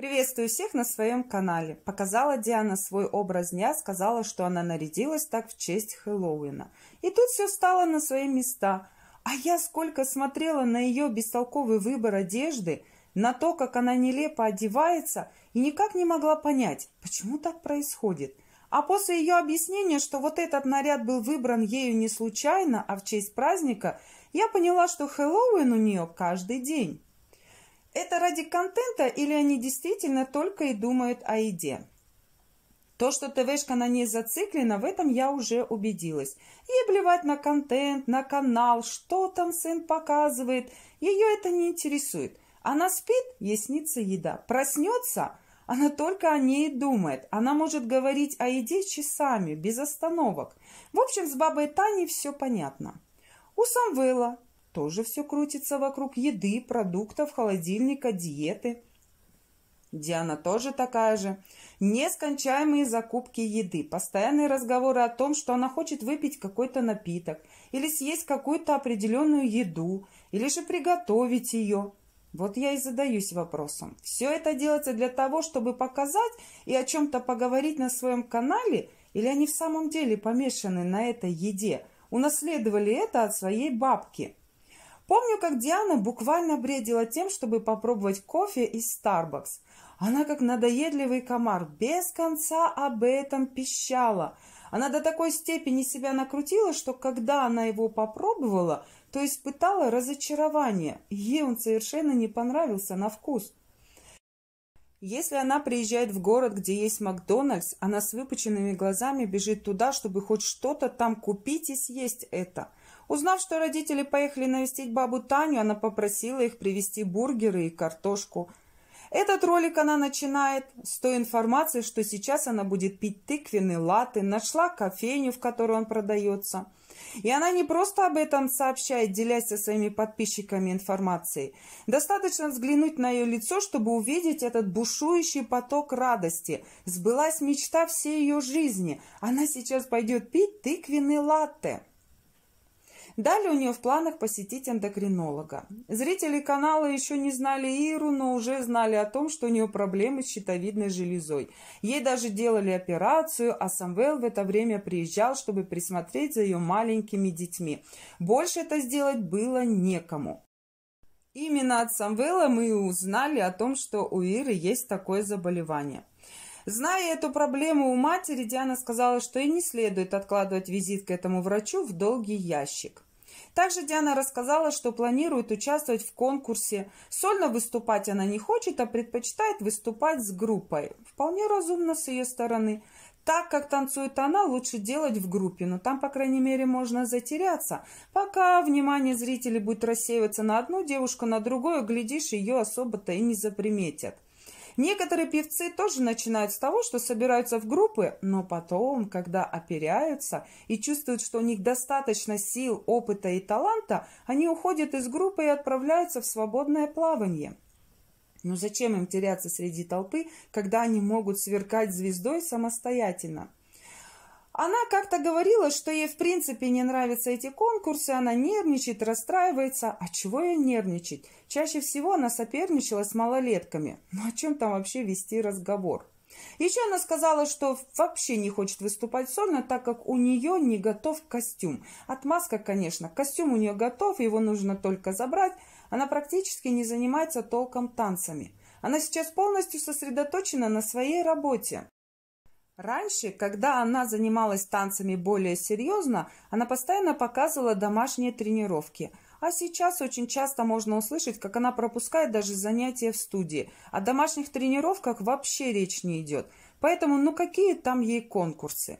Приветствую всех на своем канале. Показала Диана свой образ дня, сказала, что она нарядилась так в честь Хэллоуина. И тут все стало на свои места. А я сколько смотрела на ее бестолковый выбор одежды, на то, как она нелепо одевается, и никак не могла понять, почему так происходит. А после ее объяснения, что вот этот наряд был выбран ею не случайно, а в честь праздника, я поняла, что Хэллоуин у нее каждый день. Это ради контента или они действительно только и думают о еде? То, что ТВшка на ней зациклена, в этом я уже убедилась. Ей плевать на контент, на канал, что там сын показывает. Ее это не интересует. Она спит, ей снится еда. Проснется, она только о ней думает. Она может говорить о еде часами, без остановок. В общем, с бабой Таней все понятно. У Самвела тоже все крутится вокруг еды, продуктов, холодильника, диеты. Диана тоже такая же. Нескончаемые закупки еды, постоянные разговоры о том, что она хочет выпить какой-то напиток, или съесть какую-то определенную еду, или же приготовить ее. Вот я и задаюсь вопросом. Все это делается для того, чтобы показать и о чем-то поговорить на своем канале, или они в самом деле помешаны на этой еде, унаследовали это от своей бабки – Помню, как Диана буквально бредила тем, чтобы попробовать кофе из Starbucks. Она, как надоедливый комар, без конца об этом пищала. Она до такой степени себя накрутила, что когда она его попробовала, то испытала разочарование. Ей он совершенно не понравился на вкус. Если она приезжает в город, где есть Макдональдс, она с выпученными глазами бежит туда, чтобы хоть что-то там купить и съесть это – Узнав, что родители поехали навестить бабу Таню, она попросила их привезти бургеры и картошку. Этот ролик она начинает с той информации, что сейчас она будет пить тыквенные латы, нашла кофейню, в которой он продается. И она не просто об этом сообщает, делясь со своими подписчиками информацией. Достаточно взглянуть на ее лицо, чтобы увидеть этот бушующий поток радости. Сбылась мечта всей ее жизни. Она сейчас пойдет пить тыквенные латте. Далее у нее в планах посетить эндокринолога. Зрители канала еще не знали Иру, но уже знали о том, что у нее проблемы с щитовидной железой. Ей даже делали операцию, а Самвел в это время приезжал, чтобы присмотреть за ее маленькими детьми. Больше это сделать было некому. Именно от Самвела мы и узнали о том, что у Иры есть такое заболевание. Зная эту проблему у матери, Диана сказала, что и не следует откладывать визит к этому врачу в долгий ящик. Также Диана рассказала, что планирует участвовать в конкурсе. Сольно выступать она не хочет, а предпочитает выступать с группой. Вполне разумно с ее стороны. Так как танцует она, лучше делать в группе, но там, по крайней мере, можно затеряться. Пока внимание зрителей будет рассеиваться на одну девушку, на другую, глядишь, ее особо-то и не заприметят. Некоторые певцы тоже начинают с того, что собираются в группы, но потом, когда оперяются и чувствуют, что у них достаточно сил, опыта и таланта, они уходят из группы и отправляются в свободное плавание. Но зачем им теряться среди толпы, когда они могут сверкать звездой самостоятельно? Она как-то говорила, что ей в принципе не нравятся эти конкурсы, она нервничает, расстраивается. А чего ей нервничать? Чаще всего она соперничала с малолетками. Ну, о чем там вообще вести разговор? Еще она сказала, что вообще не хочет выступать сольно, так как у нее не готов костюм. Отмазка, конечно. Костюм у нее готов, его нужно только забрать. Она практически не занимается толком танцами. Она сейчас полностью сосредоточена на своей работе. Раньше, когда она занималась танцами более серьезно, она постоянно показывала домашние тренировки. А сейчас очень часто можно услышать, как она пропускает даже занятия в студии. О домашних тренировках вообще речь не идет. Поэтому ну какие там ей конкурсы?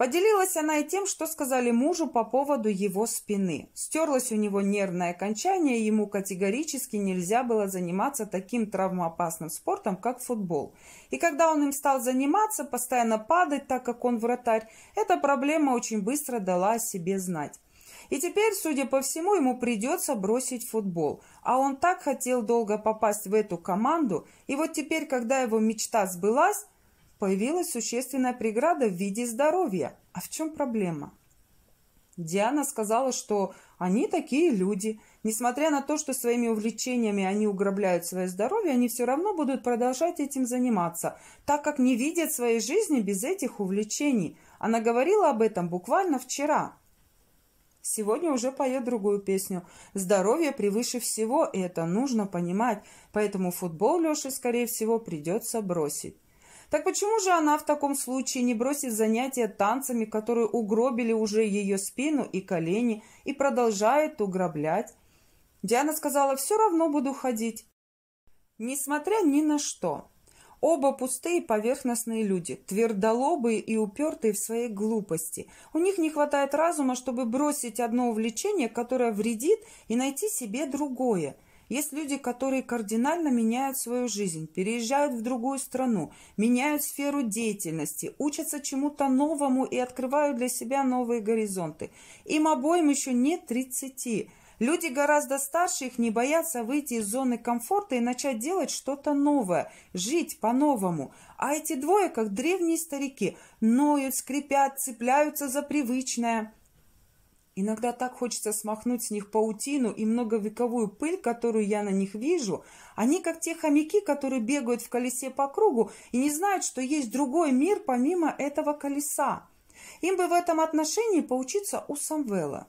Поделилась она и тем, что сказали мужу по поводу его спины. Стерлось у него нервное окончание, ему категорически нельзя было заниматься таким травмоопасным спортом, как футбол. И когда он им стал заниматься, постоянно падать, так как он вратарь, эта проблема очень быстро дала о себе знать. И теперь, судя по всему, ему придется бросить футбол. А он так хотел долго попасть в эту команду, и вот теперь, когда его мечта сбылась, появилась существенная преграда в виде здоровья. А в чем проблема? Диана сказала, что они такие люди. Несмотря на то, что своими увлечениями они угробляют свое здоровье, они все равно будут продолжать этим заниматься, так как не видят своей жизни без этих увлечений. Она говорила об этом буквально вчера. Сегодня уже поет другую песню. Здоровье превыше всего, и это нужно понимать. Поэтому футбол Леше, скорее всего, придется бросить. Так почему же она в таком случае не бросит занятия танцами, которые угробили уже ее спину и колени, и продолжает угроблять? Диана сказала, все равно буду ходить. Несмотря ни на что. Оба пустые поверхностные люди, твердолобые и упертые в своей глупости. У них не хватает разума, чтобы бросить одно увлечение, которое вредит, и найти себе другое – есть люди, которые кардинально меняют свою жизнь, переезжают в другую страну, меняют сферу деятельности, учатся чему-то новому и открывают для себя новые горизонты. Им обоим еще не 30. Люди гораздо старше их не боятся выйти из зоны комфорта и начать делать что-то новое, жить по-новому. А эти двое, как древние старики, ноют, скрипят, цепляются за привычное – Иногда так хочется смахнуть с них паутину и многовековую пыль, которую я на них вижу. Они как те хомяки, которые бегают в колесе по кругу и не знают, что есть другой мир помимо этого колеса. Им бы в этом отношении поучиться у Самвела.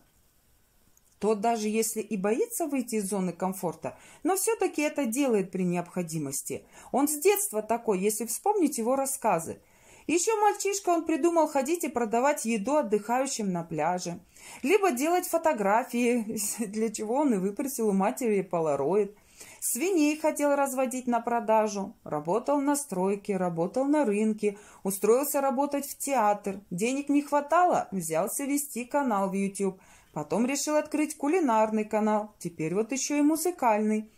Тот даже если и боится выйти из зоны комфорта, но все-таки это делает при необходимости. Он с детства такой, если вспомнить его рассказы – еще мальчишка он придумал ходить и продавать еду отдыхающим на пляже. Либо делать фотографии, для чего он и выпросил у матери полароид. Свиней хотел разводить на продажу. Работал на стройке, работал на рынке, устроился работать в театр. Денег не хватало, взялся вести канал в YouTube. Потом решил открыть кулинарный канал, теперь вот еще и музыкальный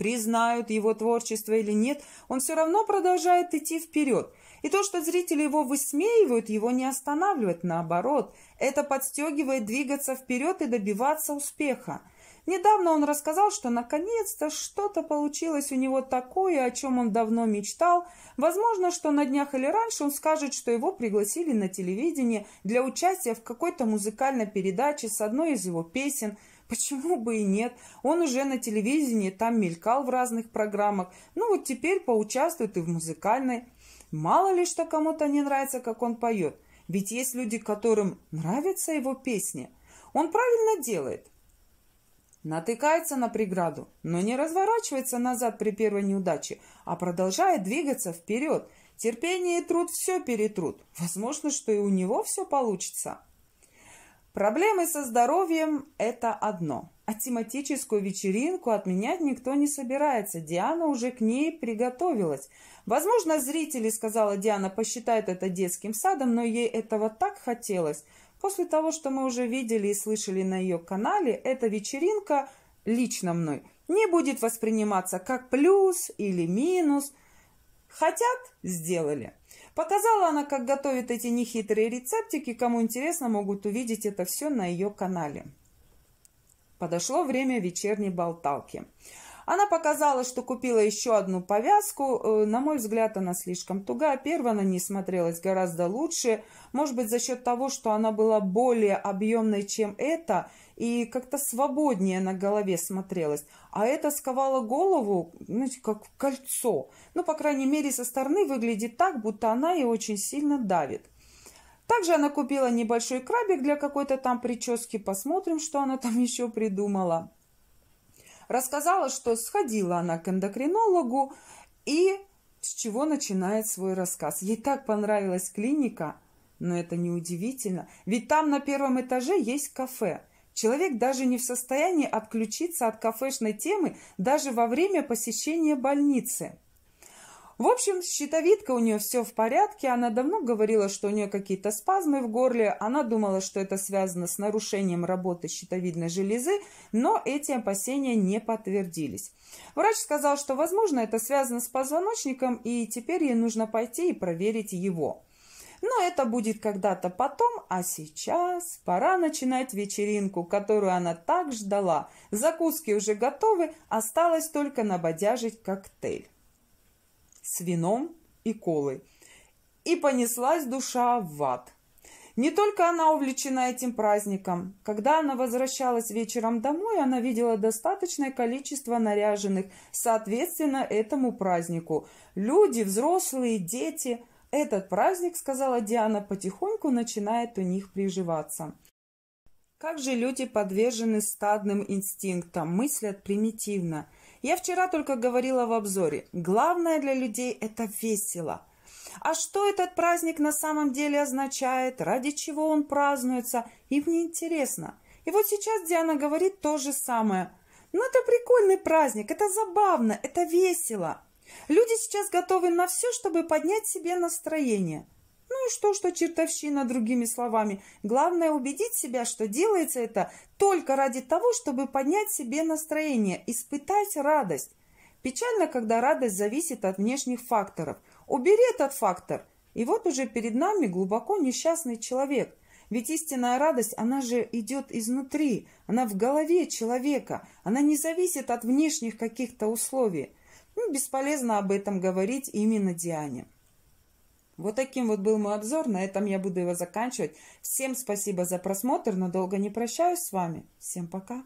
признают его творчество или нет, он все равно продолжает идти вперед. И то, что зрители его высмеивают, его не останавливает, наоборот. Это подстегивает двигаться вперед и добиваться успеха. Недавно он рассказал, что наконец-то что-то получилось у него такое, о чем он давно мечтал. Возможно, что на днях или раньше он скажет, что его пригласили на телевидение для участия в какой-то музыкальной передаче с одной из его песен – Почему бы и нет? Он уже на телевидении, там мелькал в разных программах. Ну вот теперь поучаствует и в музыкальной. Мало ли, что кому-то не нравится, как он поет. Ведь есть люди, которым нравятся его песни. Он правильно делает. Натыкается на преграду, но не разворачивается назад при первой неудаче, а продолжает двигаться вперед. Терпение и труд все перетрут. Возможно, что и у него все получится. Проблемы со здоровьем – это одно. А тематическую вечеринку отменять никто не собирается. Диана уже к ней приготовилась. Возможно, зрители, сказала Диана, посчитают это детским садом, но ей этого так хотелось. После того, что мы уже видели и слышали на ее канале, эта вечеринка лично мной не будет восприниматься как плюс или минус. Хотят – сделали. Показала она, как готовит эти нехитрые рецептики. Кому интересно, могут увидеть это все на ее канале. Подошло время вечерней болталки. Она показала, что купила еще одну повязку. Э, на мой взгляд, она слишком тугая. Первая на ней смотрелась гораздо лучше. Может быть, за счет того, что она была более объемной, чем эта, и как-то свободнее на голове смотрелось. А это сковало голову, знаете, как кольцо. Ну, по крайней мере, со стороны выглядит так, будто она ее очень сильно давит. Также она купила небольшой крабик для какой-то там прически. Посмотрим, что она там еще придумала. Рассказала, что сходила она к эндокринологу и с чего начинает свой рассказ. Ей так понравилась клиника, но это не удивительно, ведь там на первом этаже есть кафе – Человек даже не в состоянии отключиться от кафешной темы даже во время посещения больницы. В общем, щитовидка у нее все в порядке. Она давно говорила, что у нее какие-то спазмы в горле. Она думала, что это связано с нарушением работы щитовидной железы, но эти опасения не подтвердились. Врач сказал, что, возможно, это связано с позвоночником, и теперь ей нужно пойти и проверить его. Но это будет когда-то потом, а сейчас пора начинать вечеринку, которую она так ждала. Закуски уже готовы, осталось только набодяжить коктейль с вином и колой. И понеслась душа в ад. Не только она увлечена этим праздником. Когда она возвращалась вечером домой, она видела достаточное количество наряженных, соответственно, этому празднику. Люди, взрослые, дети – этот праздник, сказала Диана, потихоньку начинает у них приживаться. Как же люди подвержены стадным инстинктам, мыслят примитивно. Я вчера только говорила в обзоре, главное для людей – это весело. А что этот праздник на самом деле означает, ради чего он празднуется, им не интересно. И вот сейчас Диана говорит то же самое. Ну это прикольный праздник, это забавно, это весело. Люди сейчас готовы на все, чтобы поднять себе настроение. Ну и что, что чертовщина, другими словами. Главное убедить себя, что делается это только ради того, чтобы поднять себе настроение, испытать радость. Печально, когда радость зависит от внешних факторов. Убери этот фактор, и вот уже перед нами глубоко несчастный человек. Ведь истинная радость, она же идет изнутри, она в голове человека, она не зависит от внешних каких-то условий. Ну, бесполезно об этом говорить именно Диане. Вот таким вот был мой обзор. На этом я буду его заканчивать. Всем спасибо за просмотр, но долго не прощаюсь с вами. Всем пока!